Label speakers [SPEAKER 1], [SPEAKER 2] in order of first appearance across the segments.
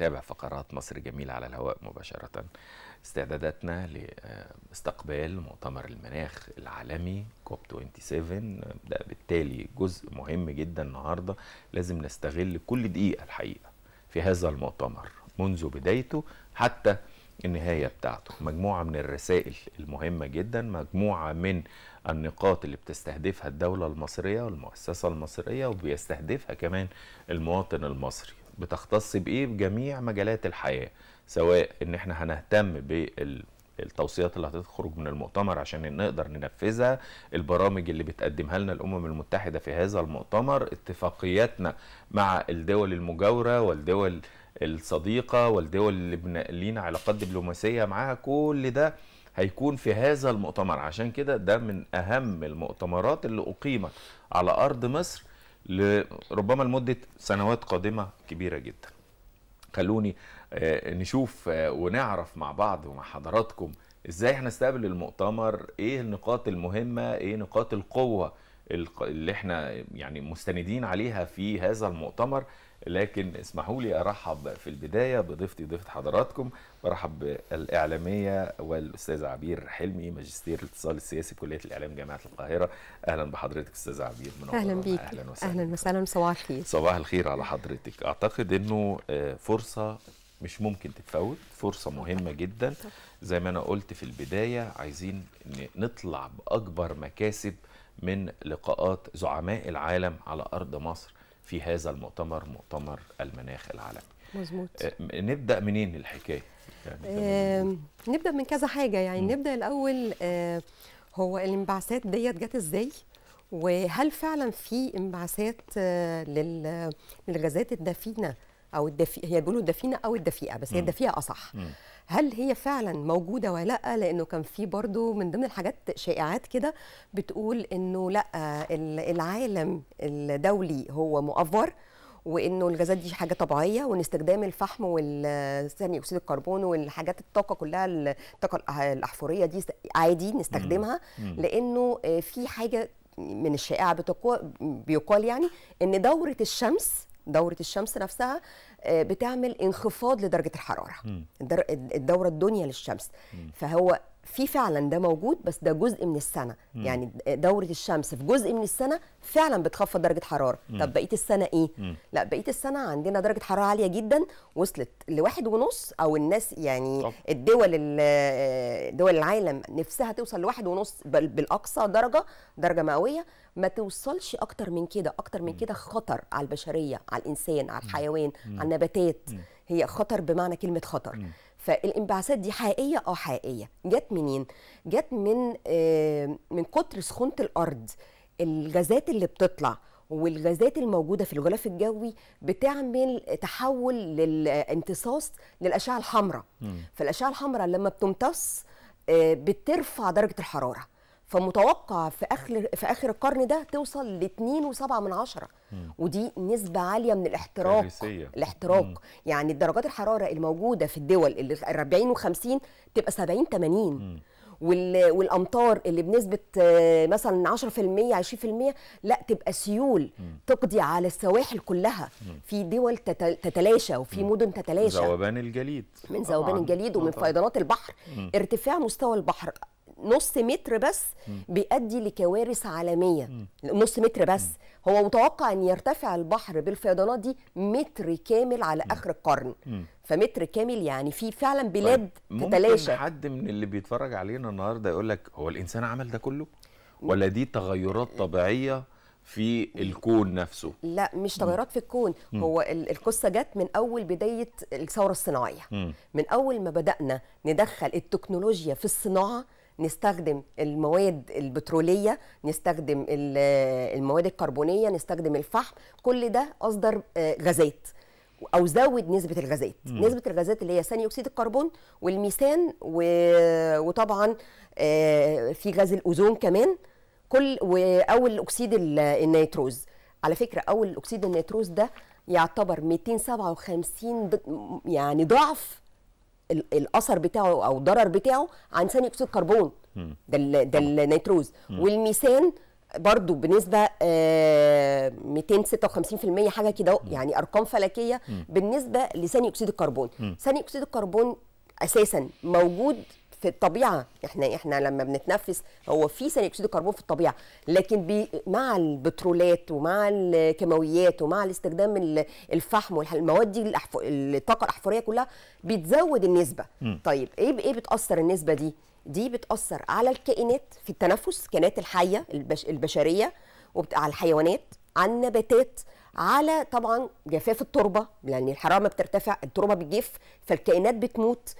[SPEAKER 1] تابع فقرات مصر جميلة على الهواء مباشرة استعداداتنا لاستقبال مؤتمر المناخ العالمي كوب 27 ده بالتالي جزء مهم جدا النهاردة لازم نستغل كل دقيقة الحقيقة في هذا المؤتمر منذ بدايته حتى النهاية بتاعته مجموعة من الرسائل المهمة جدا مجموعة من النقاط اللي بتستهدفها الدولة المصرية والمؤسسة المصرية وبيستهدفها كمان المواطن المصري بتختص بايه بجميع مجالات الحياه سواء ان احنا هنهتم بال التوصيات اللي هتخرج من المؤتمر عشان نقدر ننفذها البرامج اللي بتقدمها لنا الامم المتحده في هذا المؤتمر اتفاقياتنا مع الدول المجاوره والدول الصديقه والدول اللي لينا علاقات دبلوماسيه معاها كل ده هيكون في هذا المؤتمر عشان كده ده من اهم المؤتمرات اللي اقيمت على ارض مصر لربما لمده سنوات قادمه كبيره جدا خلوني آه، نشوف آه، ونعرف مع بعض ومع حضراتكم ازاي احنا نستقبل المؤتمر ايه النقاط المهمه ايه نقاط القوه اللي احنا يعني مستندين عليها في هذا المؤتمر لكن اسمحوا لي ارحب في البدايه بضيفتي ضيفه حضراتكم برحب بالاعلاميه والاستاذ عبير حلمي ماجستير الاتصال السياسي بكليه الاعلام جامعه القاهره اهلا بحضرتك استاذ عبير من اهلا بيك اهلا وسهلا
[SPEAKER 2] اهلا وسهلا صباح الخير
[SPEAKER 1] صباح الخير على حضرتك اعتقد انه آه، فرصه مش ممكن تتفوت فرصة مهمة جدا زي ما أنا قلت في البداية عايزين نطلع بأكبر مكاسب من لقاءات زعماء العالم على أرض مصر في هذا المؤتمر مؤتمر المناخ العالمي مظبوط آه، نبدا منين الحكايه
[SPEAKER 2] يعني نبدا من كذا حاجه يعني م. نبدا الاول آه، هو الانبعاثات ديت جت ازاي وهل فعلا في انبعاثات آه، للغازات الدفينه او الدفي... هي بيقولوا الدفينه او الدفيئه بس هي الدفيئه اصح مم. هل هي فعلا موجوده ولا لا لانه كان في برضو من ضمن الحاجات شائعات كده بتقول انه لا العالم الدولي هو مؤفر وانه الغازات دي حاجه طبيعيه وان استخدام الفحم والثاني اكسيد الكربون والحاجات الطاقه كلها الطاقه الاحفوريه دي عادي نستخدمها لانه في حاجه من الشائعه بيقال يعني ان دوره الشمس دوره الشمس نفسها آه، بتعمل انخفاض لدرجه الحراره الدوره الدنيا للشمس فهو في فعلا ده موجود بس ده جزء من السنه مم. يعني دوره الشمس في جزء من السنه فعلا بتخفض درجه حراره مم. طب بقيه السنه ايه مم. لا بقيه السنه عندنا درجه حراره عاليه جدا وصلت لواحد ونص او الناس يعني طب. الدول دول العالم نفسها توصل لواحد ونص بالاقصى درجه درجه مئويه ما توصلش اكتر من كده اكتر من كده خطر على البشريه على الانسان على الحيوان على النباتات هي خطر بمعنى كلمه خطر فالانبعاثات دي حقيقيه اه حقيقيه جت منين جت من آه، من كتر سخونه الارض الغازات اللي بتطلع والغازات الموجوده في الغلاف الجوي بتعمل تحول للامتصاص آه، للاشعه الحمراء فالاشعه الحمراء لما بتمتص آه، بترفع درجه الحراره فمتوقع في اخر في اخر القرن ده توصل ل 2.7 من عشرة ودي نسبة عالية من الاحتراق كارثية. الاحتراق مم. يعني درجات الحرارة الموجودة في الدول اللي 40 و50 تبقى 70 80 مم. والامطار اللي بنسبه آه، مثلا 10% 20% لا تبقى سيول تقضي على السواحل كلها في دول تتلاشى وفي مدن تتلاشى من
[SPEAKER 1] ذوبان الجليد من ذوبان الجليد ومن فيضانات
[SPEAKER 2] البحر ارتفاع مستوى البحر نص متر بس بيؤدي لكوارث عالميه نص متر بس هو متوقع ان يرتفع البحر بالفيضانات دي متر كامل على اخر القرن فمتر كامل يعني في فعلا طيب، بلاد تتلاشى
[SPEAKER 1] ممكن حد من اللي بيتفرج علينا النهارده يقول لك هو الانسان عمل ده كله ولا دي تغيرات طبيعيه في الكون نفسه
[SPEAKER 2] لا مش تغيرات في الكون م. هو القصه جت من اول بدايه الثوره الصناعيه م. من اول ما بدانا ندخل التكنولوجيا في الصناعه نستخدم المواد البتروليه نستخدم المواد الكربونيه نستخدم الفحم كل ده اصدر آه، غازات او زود نسبه الغازات نسبه الغازات اللي هي ثاني اكسيد الكربون والميثان وطبعا آه، في غاز الاوزون كمان كل واول اكسيد النيتروز على فكره اول اكسيد النيتروز ده يعتبر 257 يعني ضعف الاثر بتاعه او الضرر بتاعه عن ثاني اكسيد الكربون ده ده النيتروز والميثان برضو بنسبة آه 256% حاجة كده يعني أرقام فلكية بالنسبة لثاني أكسيد الكربون ثاني أكسيد الكربون أساسا موجود في الطبيعه احنا احنا لما بنتنفس هو في ثاني اكسيد الكربون في الطبيعه لكن بي مع البترولات ومع الكيماويات ومع الاستخدام الفحم والمواد دي الطاقه الاحفوريه كلها بتزود النسبه م. طيب ايه ايه بتاثر النسبه دي دي بتاثر على الكائنات في التنفس الكائنات الحيه البش... البشريه وبت... على الحيوانات على النباتات على طبعا جفاف التربه لان الحراره الحراره بترتفع التربه بتجف فالكائنات بتموت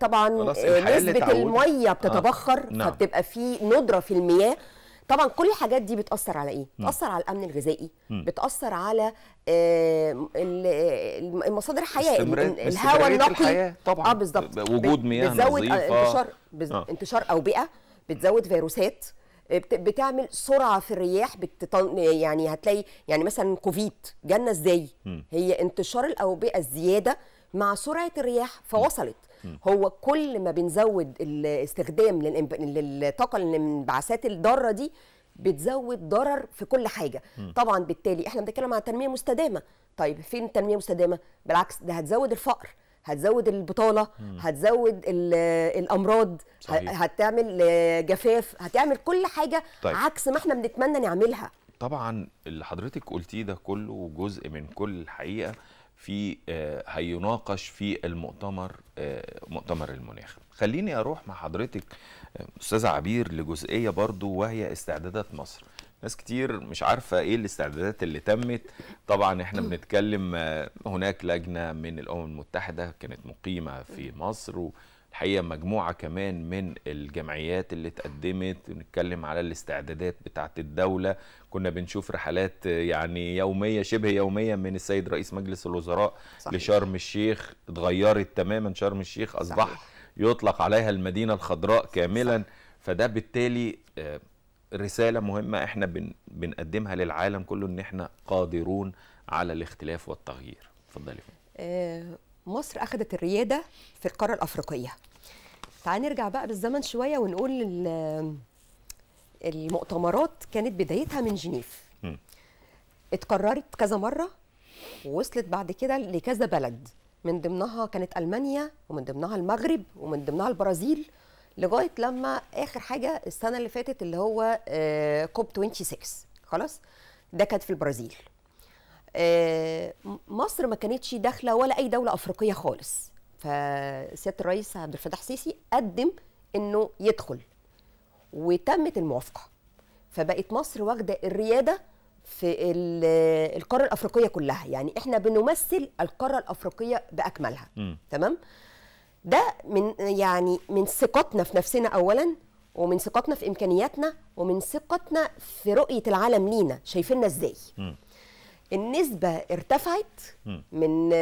[SPEAKER 2] طبعا نسبه الميه آه. بتتبخر آه. نعم. فبتبقى في ندره في المياه طبعا كل الحاجات دي بتاثر على ايه نعم. بتاثر على الامن الغذائي بتاثر على آه، المصادر الحياه الهواء النقي طبعا اه بالظبط وجود مياه بتزود نظيفه انتشار آه. انتشار اوبئه بتزود فيروسات بتعمل سرعه في الرياح يعني هتلاقي يعني مثلا كوفيد جالنا ازاي هي انتشار الاوبئه الزياده مع سرعه الرياح فوصلت هو كل ما بنزود الاستخدام للطاقه الانبعاثات الضاره دي بتزود ضرر في كل حاجه طبعا بالتالي احنا بنتكلم عن تنميه مستدامه طيب فين التنميه المستدامه بالعكس ده هتزود الفقر هتزود البطاله هتزود الامراض صحيح. هتعمل جفاف هتعمل كل حاجه طيب. عكس ما احنا بنتمنى نعملها
[SPEAKER 1] طبعا اللي حضرتك قلتيه ده كله جزء من كل الحقيقه في آه، هيناقش في المؤتمر آه، مؤتمر المناخ خليني اروح مع حضرتك آه، استاذ عبير لجزئيه برضو وهي استعدادات مصر ناس كتير مش عارفه ايه الاستعدادات اللي تمت طبعا احنا بنتكلم هناك لجنه من الامم المتحده كانت مقيمه في مصر و... الحقيقه مجموعه كمان من الجمعيات اللي اتقدمت نتكلم على الاستعدادات بتاعه الدوله كنا بنشوف رحلات يعني يوميه شبه يوميه من السيد رئيس مجلس الوزراء صحيح. لشرم الشيخ اتغيرت تماما شرم الشيخ اصبح صحيح. يطلق عليها المدينه الخضراء كاملا صحيح. فده بالتالي آه، رساله مهمه احنا بن بنقدمها للعالم كله ان احنا قادرون على الاختلاف والتغيير اتفضلي
[SPEAKER 2] آه، مصر اخذت الرياده في القاره الافريقيه تعال نرجع بقى بالزمن شويه ونقول المؤتمرات كانت بدايتها من جنيف م. اتكررت كذا مره ووصلت بعد كده لكذا بلد من ضمنها كانت المانيا ومن ضمنها المغرب ومن ضمنها البرازيل لغايه لما اخر حاجه السنه اللي فاتت اللي هو آه، كوب 26 خلاص ده كانت في البرازيل آه، مصر ما كانتش داخله ولا اي دوله افريقيه خالص فسياده الرئيس عبد الفتاح السيسي قدم انه يدخل وتمت الموافقه فبقت مصر واخده الرياده في القاره الافريقيه كلها يعني احنا بنمثل القاره الافريقيه باكملها م. تمام ده من يعني من ثقتنا في نفسنا اولا ومن ثقتنا في امكانياتنا ومن ثقتنا في رؤيه العالم لينا شايفيننا ازاي م. النسبة ارتفعت من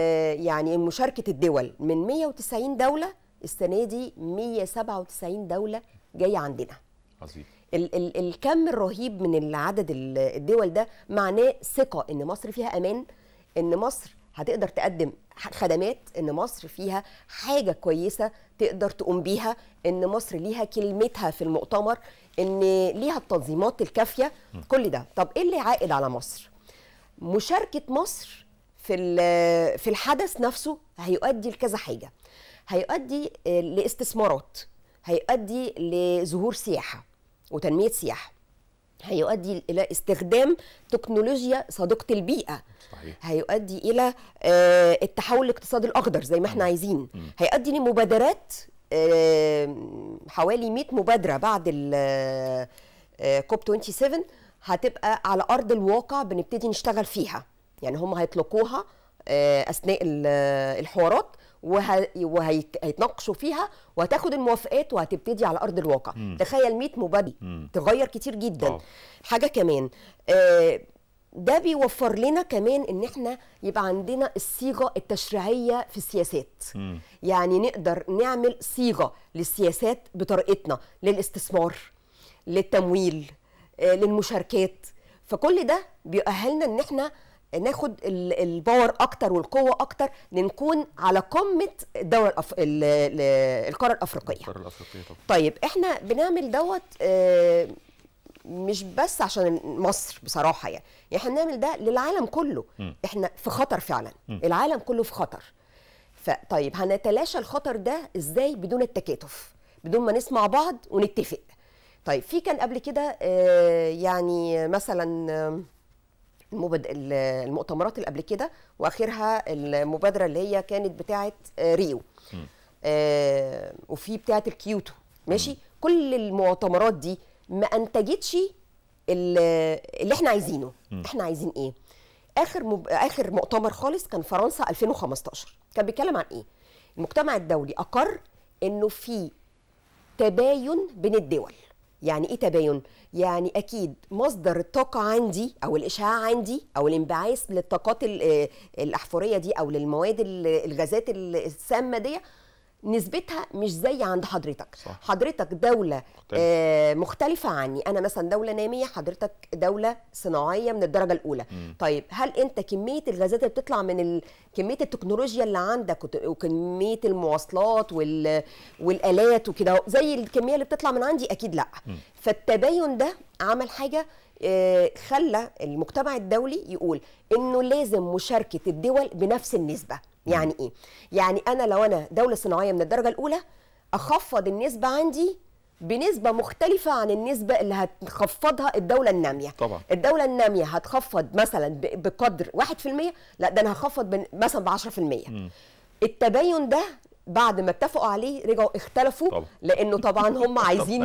[SPEAKER 2] يعني مشاركة الدول من 190 دولة السنة دي 197 دولة جاية عندنا عظيم ال ال الكم الرهيب من العدد الدول ده معناه ثقة إن مصر فيها أمان إن مصر هتقدر تقدم خدمات ان مصر فيها حاجه كويسه تقدر تقوم بيها ان مصر ليها كلمتها في المؤتمر ان ليها التنظيمات الكافيه كل ده طب ايه اللي عائد على مصر مشاركه مصر في في الحدث نفسه هيؤدي لكذا حاجه هيؤدي آه، لاستثمارات هيؤدي لظهور سياحه وتنميه سياحه هيؤدي الى استخدام تكنولوجيا صديقه البيئه صحيح. هيؤدي الى آه، التحول الاقتصادي الاخضر زي ما احنا عايزين هيؤدي لمبادرات حوالي 100 مبادره بعد آه، كوب 27 هتبقى على ارض الواقع بنبتدي نشتغل فيها يعني هم هيطلقوها آه، اثناء آه، الحوارات وهيتناقشوا فيها وهتاخد الموافقات وهتبتدي على ارض الواقع مم. تخيل 100 مبادئ تغير كتير جدا أوه. حاجه كمان ده بيوفر لنا كمان ان احنا يبقى عندنا الصيغه التشريعيه في السياسات مم. يعني نقدر نعمل صيغه للسياسات بطريقتنا للاستثمار للتمويل آه، للمشاركات فكل ده بيؤهلنا ان احنا ناخد الباور اكتر والقوه اكتر لنكون على قمه الدوله الأف... القاره الافريقيه القاره الافريقيه طبعا. طيب احنا بنعمل دوت آه، مش بس عشان مصر بصراحه يعني, يعني احنا بنعمل ده للعالم كله احنا في خطر فعلا العالم كله في خطر فطيب هنتلاشى الخطر ده ازاي بدون التكاتف بدون ما نسمع بعض ونتفق طيب في كان قبل كده آه، يعني مثلا المبد... آه، المؤتمرات اللي قبل كده واخرها المبادره اللي هي كانت بتاعه آه، ريو آه وفي بتاعه الكيوتو ماشي م. كل المؤتمرات دي ما انتجتش اللي احنا عايزينه م. احنا عايزين ايه اخر مب... اخر مؤتمر خالص كان فرنسا 2015 كان بيتكلم عن ايه المجتمع الدولي اقر انه في تباين بين الدول يعني ايه تباين يعني اكيد مصدر الطاقه عندي او الاشعاع عندي او الانبعاث للطاقات آه، الاحفوريه دي او للمواد الغازات السامه دي نسبتها مش زي عند حضرتك صح. حضرتك دولة آه مختلفة عني أنا مثلا دولة نامية حضرتك دولة صناعية من الدرجة الأولى مم. طيب هل أنت كمية الغازات اللي بتطلع من ال... كمية التكنولوجيا اللي عندك وكمية المواصلات وال... والآلات وكده زي الكمية اللي بتطلع من عندي أكيد لا مم. فالتباين ده عمل حاجة آه، خلى المجتمع الدولي يقول انه لازم مشاركه الدول بنفس النسبه يعني ايه يعني انا لو انا دوله صناعيه من الدرجه الاولى اخفض النسبه عندي بنسبة مختلفة عن النسبة اللي هتخفضها الدولة النامية طبعا. الدولة النامية هتخفض مثلا بقدر 1% لا ده أنا هخفض مثلا ب 10% التباين ده بعد ما اتفقوا عليه رجعوا اختلفوا طبعا. لانه طبعا هم عايزين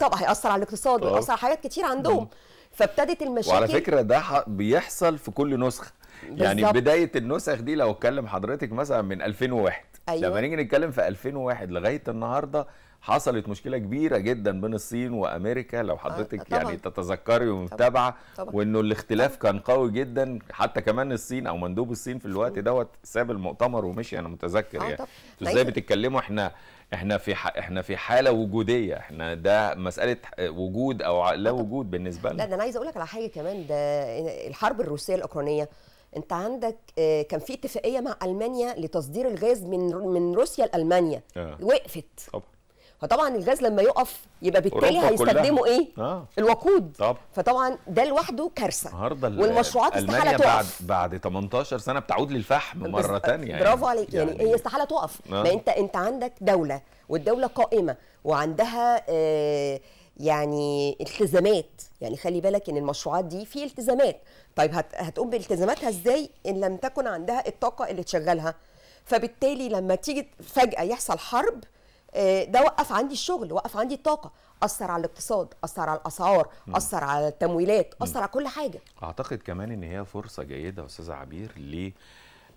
[SPEAKER 2] طبعا هيأثر على الاقتصاد آه، طبعا ويأثر على حاجات كتير عندهم فابتدت المشاكل وعلى فكره
[SPEAKER 1] ده بيحصل في كل نسخه يعني بالزبط. بدايه النسخ دي لو اتكلم حضرتك مثلا من 2001 أيوة. لما نيجي نتكلم في 2001 لغايه النهارده حصلت مشكله كبيره جدا بين الصين وامريكا لو آه، حضرتك آه يعني تتذكري ومتابعه وانه الاختلاف طبعًا. كان قوي جدا حتى كمان الصين او مندوب الصين في الوقت دوت ساب المؤتمر ومشي انا متذكر آه، يعني طيب. ازاي بتتكلموا احنا احنا في احنا في حاله وجوديه احنا ده مساله وجود او لا وجود بالنسبه لنا لا ده
[SPEAKER 2] انا عايزه اقول لك على حاجه كمان ده الحرب الروسيه الاوكرانيه انت عندك آه، كان في اتفاقيه مع المانيا لتصدير الغاز من من روسيا لالمانيا آه. وقفت طبعا فطبعا الغاز لما يقف يبقى بالتالي هيستخدموا ايه آه. الوقود طب. فطبعا ده لوحده كارثه
[SPEAKER 1] والمشروعات استحاله تقف بعد بعد 18 سنه بتعود للفحم
[SPEAKER 2] مره ثانيه يعني. برافو عليك يعني, يعني هي استحاله تقف آه. ما انت انت عندك دوله والدوله قائمه وعندها آه يعني التزامات يعني خلي بالك ان المشروعات دي في التزامات طيب هت... هتقوم بالتزاماتها ازاي ان لم تكن عندها الطاقه اللي تشغلها فبالتالي لما تيجي فجاه يحصل حرب آه، ده وقف عندي الشغل وقف عندي الطاقه اثر على الاقتصاد اثر على الاسعار اثر على التمويلات اثر على كل حاجه
[SPEAKER 1] اعتقد كمان ان هي فرصه جيده استاذه عبير ل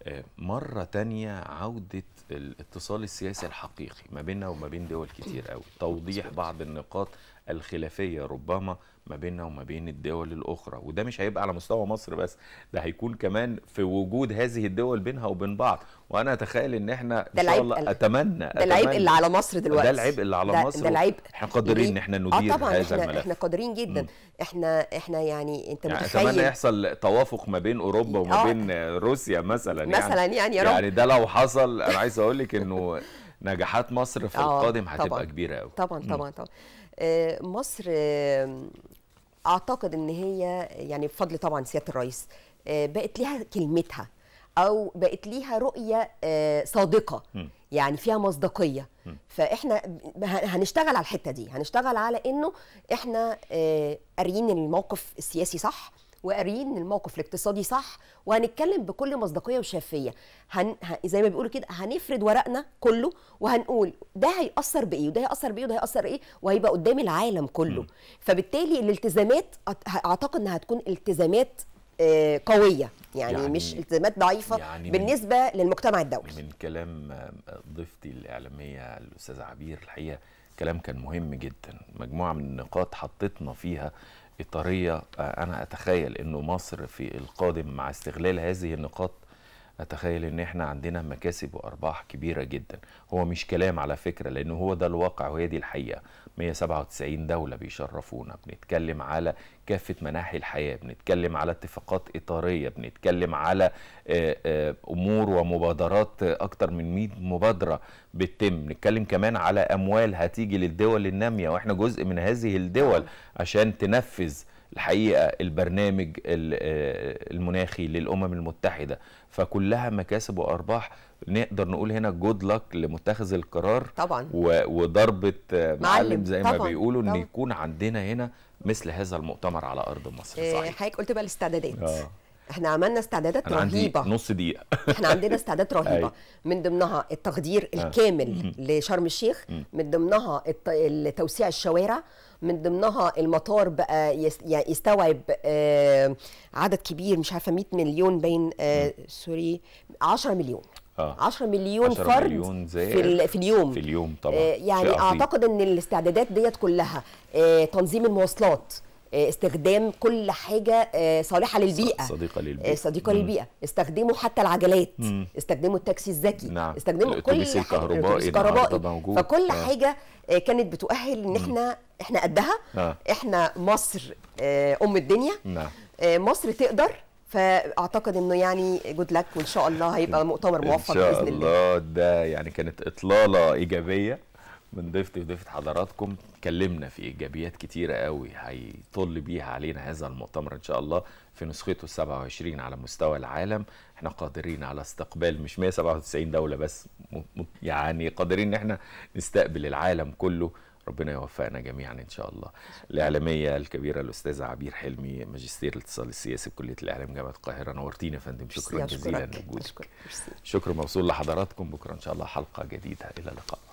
[SPEAKER 1] آه، مرة تانية عودة الاتصال السياسي الحقيقي ما بيننا وما بين دول كتير قوي توضيح بعض النقاط الخلافية ربما ما بيننا وما بين الدول الأخرى وده مش هيبقى على مستوى مصر بس ده هيكون كمان في وجود هذه الدول بينها وبين بعض وأنا أتخيل إن إحنا إن شاء الله أتمنى ده العيب اللي على مصر دلوقتي ده العيب اللي على ده مصر ده العيب احنا قادرين إن إحنا آه ندير آه طبعاً هذا احنا الملف احنا
[SPEAKER 2] قادرين جدا م. احنا احنا يعني أنت يعني متخيل أتمنى
[SPEAKER 1] يحصل توافق ما بين أوروبا وما آه. بين روسيا مثلا يعني مثلا يعني, يعني يا رب يعني ده لو حصل أنا عايز أقول لك إنه نجاحات مصر في آه، القادم هتبقى كبيره قوي طبعا طبعا
[SPEAKER 2] طبعا آه، مصر اعتقد ان هي يعني بفضل طبعا سياده الرئيس آه، بقت ليها كلمتها او بقت ليها رؤيه آه، صادقه يعني فيها مصداقيه فاحنا هنشتغل على الحته دي هنشتغل على انه احنا قاريين الموقف السياسي صح وقاريين ان الموقف الاقتصادي صح وهنتكلم بكل مصداقيه وشفافيه هن... ه... زي ما بيقولوا كده هنفرد ورقنا كله وهنقول ده هيأثر بايه وده هيأثر بايه وده هيأثر ايه وهيبقى قدام العالم كله م. فبالتالي الالتزامات اعتقد انها هتكون التزامات آه، قويه يعني, يعني مش التزامات ضعيفه يعني بالنسبه للمجتمع الدولي
[SPEAKER 1] من كلام آه، ضيفتي الاعلاميه الاستاذه عبير الحقيقه كلام كان مهم جدا مجموعه من النقاط حطتنا فيها إطارية آه، أنا أتخيل أنه مصر في القادم مع استغلال هذه النقاط نتخيل ان احنا عندنا مكاسب وارباح كبيره جدا هو مش كلام على فكره لان هو ده الواقع وهي دي الحقيقه 197 دوله بيشرفونا بنتكلم على كافه مناحي الحياه بنتكلم على اتفاقات اطاريه بنتكلم على آه، آه، امور ومبادرات اكتر من 100 مبادره بتتم بنتكلم كمان على اموال هتيجي للدول الناميه واحنا جزء من هذه الدول عشان تنفذ الحقيقه البرنامج آه، المناخي للامم المتحده فكلها مكاسب وارباح نقدر نقول هنا جود لك لمتخذ القرار طبعا وضربه آه، معلم زي طبعًا. ما بيقولوا ان يكون عندنا هنا مثل هذا المؤتمر على ارض
[SPEAKER 2] مصر آه، صحيح حضرتك قلت بقى الاستعدادات آه. احنا عملنا استعدادات أنا رهيبه عندي
[SPEAKER 1] نص دقيقه احنا
[SPEAKER 2] عندنا استعدادات رهيبه من ضمنها التخدير آه. الكامل لشرم الشيخ من ضمنها توسيع الشوارع من ضمنها المطار بقى يستوعب آه، عدد كبير مش عارفه 100 مليون بين آه، سوري 10 مليون 10 مليون 10 فرد مليون في, في اليوم في اليوم طبعا يعني اعتقد ان الاستعدادات ديت كلها تنظيم المواصلات آه، استخدام كل حاجه آه، صالحه للبيئه صديقه آه، للبيئه صديقه مم. للبيئه استخدموا حتى العجلات مم. استخدموا التاكسي الذكي نعم. استخدموا كل الكهربائي نعم، الكهربائي فكل آه. حاجه كانت بتؤهل ان احنا احنا قدها آه. احنا مصر ام الدنيا نعم. مصر تقدر فاعتقد انه يعني جود لك وان شاء الله هيبقى مؤتمر موفق باذن الله ان شاء
[SPEAKER 1] الله ده يعني كانت اطلاله ايجابيه من ضيفتي وضيفة حضراتكم اتكلمنا في ايجابيات كتيره قوي هيطل بيها علينا هذا المؤتمر ان شاء الله في نسخته 27 على مستوى العالم احنا قادرين على استقبال مش 197 دوله بس يعني قادرين ان احنا نستقبل العالم كله ربنا يوفقنا جميعا ان شاء الله الاعلاميه الكبيره الاستاذه عبير حلمي ماجستير الاتصال السياسي بكليه الاعلام جامعه القاهره نورتينا يا فندم شكرا جزيلا لوجودك شكرا موصول لحضراتكم بكره ان شاء الله حلقه جديده الى اللقاء